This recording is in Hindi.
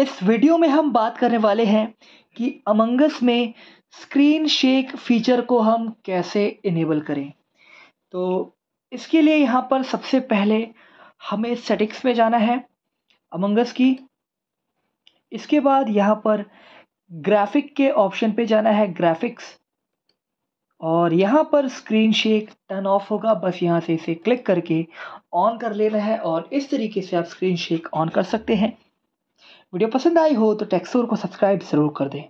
इस वीडियो में हम बात करने वाले हैं कि अमंगस में स्क्रीन शेक फीचर को हम कैसे इनेबल करें तो इसके लिए यहाँ पर सबसे पहले हमें सेटिंग्स में जाना है अमंगस की इसके बाद यहाँ पर ग्राफिक के ऑप्शन पे जाना है ग्राफिक्स और यहाँ पर स्क्रीन शेक टर्न ऑफ होगा बस यहाँ से इसे क्लिक करके ऑन कर लेना है और इस तरीके से आप स्क्रीन शेक ऑन कर सकते हैं वीडियो पसंद आई हो तो टेक्सोर को सब्सक्राइब ज़रूर कर दें